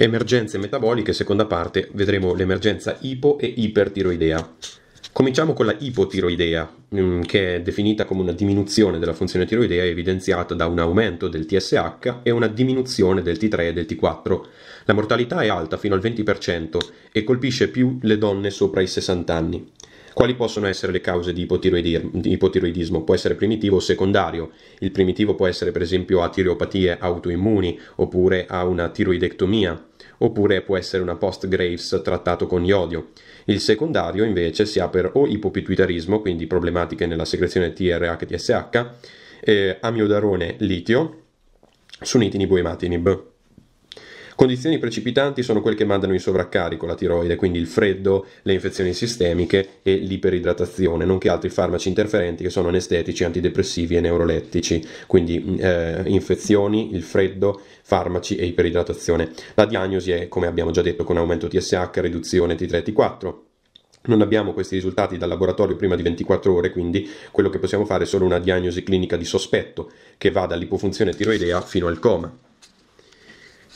Emergenze metaboliche, seconda parte, vedremo l'emergenza ipo e ipertiroidea. Cominciamo con la ipotiroidea, mm, che è definita come una diminuzione della funzione tiroidea evidenziata da un aumento del TSH e una diminuzione del T3 e del T4. La mortalità è alta fino al 20% e colpisce più le donne sopra i 60 anni. Quali possono essere le cause di, ipotiroidismo? Può essere primitivo o secondario. Il primitivo può essere per esempio a tireopatie autoimmuni oppure a una tiroidectomia oppure può essere una post Graves trattato con iodio. Il secondario invece si ha per o ipopituitarismo, quindi problematiche nella secrezione TRH-TSH, eh, amiodarone litio, sunitini boematinib. Condizioni precipitanti sono quelle che mandano in sovraccarico la tiroide, quindi il freddo, le infezioni sistemiche e l'iperidratazione, nonché altri farmaci interferenti che sono anestetici, antidepressivi e neurolettici, quindi mm, eh, infezioni, il freddo, farmaci e iperidratazione. La diagnosi è, come abbiamo già detto, con aumento TSH, riduzione T3 e T4. Non abbiamo questi risultati dal laboratorio prima di 24 ore, quindi quello che possiamo fare è solo una diagnosi clinica di sospetto che va dall'ipofunzione tiroidea fino al coma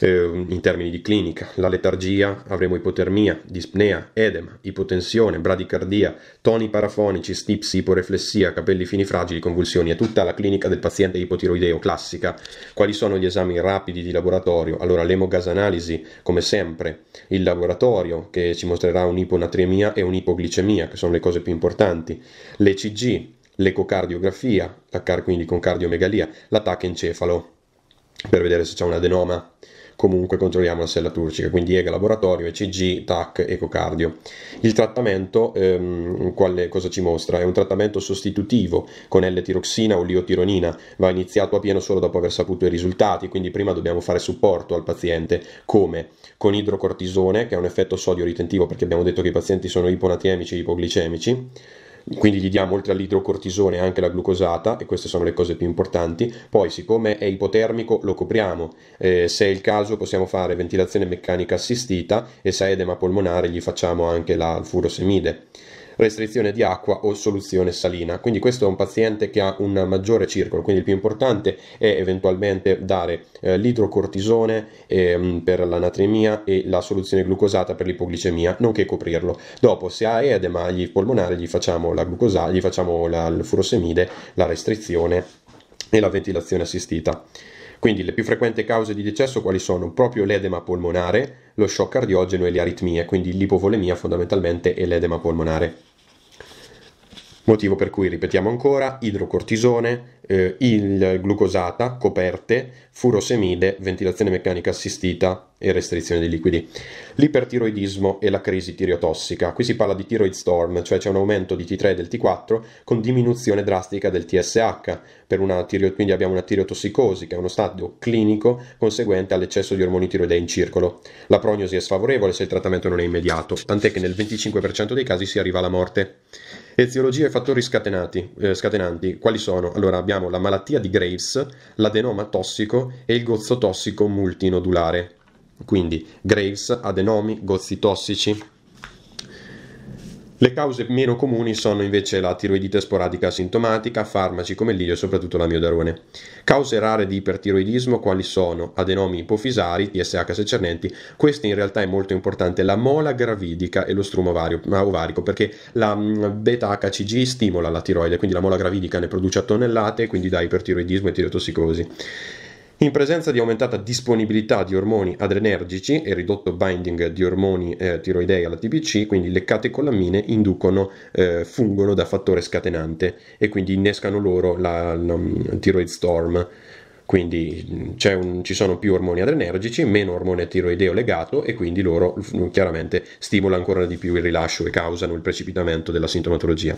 eh, in termini di clinica, la letargia, avremo ipotermia, dispnea, edema, ipotensione, bradicardia, toni parafonici, stipsi, iporeflessia, capelli fini fragili, convulsioni e tutta la clinica del paziente ipotiroideo classica. Quali sono gli esami rapidi di laboratorio? Allora l'emogasanalisi, come sempre, il laboratorio che ci mostrerà un'iponatremia e un'ipoglicemia, che sono le cose più importanti, l'ECG, l'ecocardiografia, la car- quindi con cardiomegalia, l'attacco encefalo per vedere se c'è un adenoma comunque controlliamo la sella turcica, quindi EGA laboratorio, ECG, TAC, ecocardio. Il trattamento, ehm, quale, cosa ci mostra? È un trattamento sostitutivo con L-tiroxina o liotironina, va iniziato a pieno solo dopo aver saputo i risultati, quindi prima dobbiamo fare supporto al paziente, come con idrocortisone, che ha un effetto sodio ritentivo perché abbiamo detto che i pazienti sono iponatemici e ipoglicemici, quindi gli diamo oltre all'idrocortisone anche la glucosata e queste sono le cose più importanti. Poi siccome è ipotermico lo copriamo, eh, se è il caso possiamo fare ventilazione meccanica assistita e se è edema polmonare gli facciamo anche la furosemide restrizione di acqua o soluzione salina. Quindi questo è un paziente che ha un maggiore circolo, quindi il più importante è eventualmente dare eh, l'idrocortisone eh, per l'anatremia e la soluzione glucosata per l'ipoglicemia, nonché coprirlo. Dopo se ha edema gli polmonare gli facciamo la glucosa, gli facciamo la, il furosemide, la restrizione e la ventilazione assistita. Quindi le più frequenti cause di decesso quali sono? Proprio l'edema polmonare, lo shock cardiogeno e le aritmie, quindi l'ipovolemia fondamentalmente e l'edema polmonare. Motivo per cui ripetiamo ancora idrocortisone, eh, il glucosata, coperte, furosemide, ventilazione meccanica assistita e restrizione dei liquidi. L'ipertiroidismo e la crisi tireotossica. Qui si parla di tiroid storm, cioè c'è un aumento di T3 e del T4 con diminuzione drastica del TSH, tirio... quindi abbiamo una tireotossicosi che è uno stadio clinico conseguente all'eccesso di ormoni tiroidei in circolo. La prognosi è sfavorevole se il trattamento non è immediato, tant'è che nel 25% dei casi si arriva alla morte. Eziologia e fattori eh, scatenanti, quali sono? Allora abbiamo la malattia di Graves, l'adenoma tossico e il gozzo tossico multinodulare quindi Graves, adenomi, gozzi tossici. Le cause meno comuni sono invece la tiroidite sporadica asintomatica, farmaci come l'ilio e soprattutto la miodarone. Cause rare di ipertiroidismo quali sono adenomi ipofisari, TSH secernenti, questa in realtà è molto importante, la mola gravidica e lo struma ovarico perché la mm, beta-HCG stimola la tiroide, quindi la mola gravidica ne produce a tonnellate e quindi dà ipertiroidismo e tirotossicosi. In presenza di aumentata disponibilità di ormoni adrenergici e ridotto binding di ormoni eh, tiroidei alla TPC, quindi le catecolamine inducono, eh, fungono da fattore scatenante e quindi innescano loro la, la, la mm, tiroid storm quindi mm, un, ci sono più ormoni adrenergici, meno ormone tiroideo legato e quindi loro mm, chiaramente stimolano ancora di più il rilascio e causano il precipitamento della sintomatologia.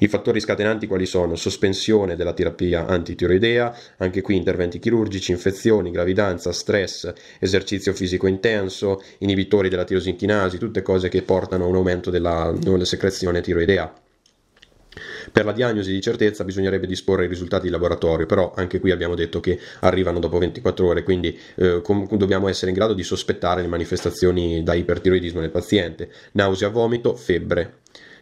I fattori scatenanti quali sono? Sospensione della terapia antitiroidea, anche qui interventi chirurgici, infezioni, gravidanza, stress, esercizio fisico intenso, inibitori della tirosintinasi, tutte cose che portano a un aumento della, della secrezione tiroidea. Per la diagnosi di certezza bisognerebbe disporre i risultati di laboratorio, però anche qui abbiamo detto che arrivano dopo 24 ore, quindi eh, com- dobbiamo essere in grado di sospettare le manifestazioni da ipertiroidismo nel paziente. Nausea, vomito, febbre,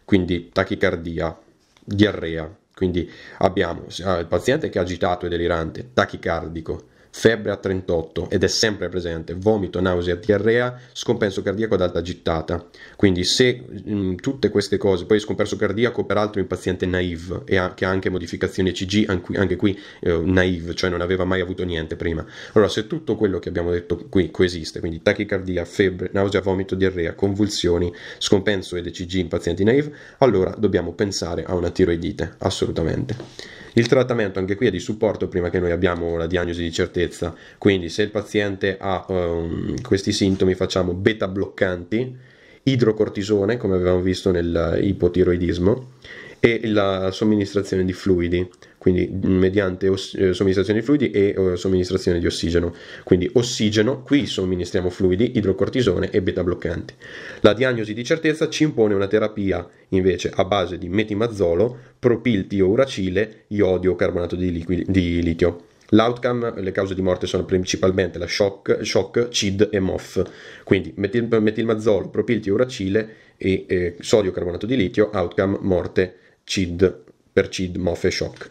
quindi tachicardia, diarrea. Quindi abbiamo eh, il paziente che è agitato e delirante, tachicardico, febbre a 38 ed è sempre presente, vomito, nausea, diarrea, scompenso cardiaco ad alta gittata. Quindi se mh, mm, tutte queste cose, poi scompenso cardiaco peraltro in paziente naive e ha, che ha anche modificazioni ECG, anche, anche qui eh, naive, cioè non aveva mai avuto niente prima. Allora se tutto quello che abbiamo detto qui coesiste, quindi tachicardia, febbre, nausea, vomito, diarrea, convulsioni, scompenso ed ECG in pazienti naive, allora dobbiamo pensare a una tiroidite, assolutamente. Il trattamento anche qui è di supporto prima che noi abbiamo la diagnosi di certezza, quindi se il paziente ha um, questi sintomi facciamo beta bloccanti, idrocortisone come avevamo visto nell'ipotiroidismo e la somministrazione di fluidi quindi mediante os- eh, somministrazione di fluidi e eh, somministrazione di ossigeno. Quindi ossigeno, qui somministriamo fluidi, idrocortisone e beta bloccanti. La diagnosi di certezza ci impone una terapia invece a base di metimazolo, uracile, iodio carbonato di, liqui- di litio. L'outcome, le cause di morte sono principalmente la shock, shock CID e MOF, quindi metil, propiltio uracile e eh, sodio carbonato di litio, outcome morte CID per CID, MOF e SHOC.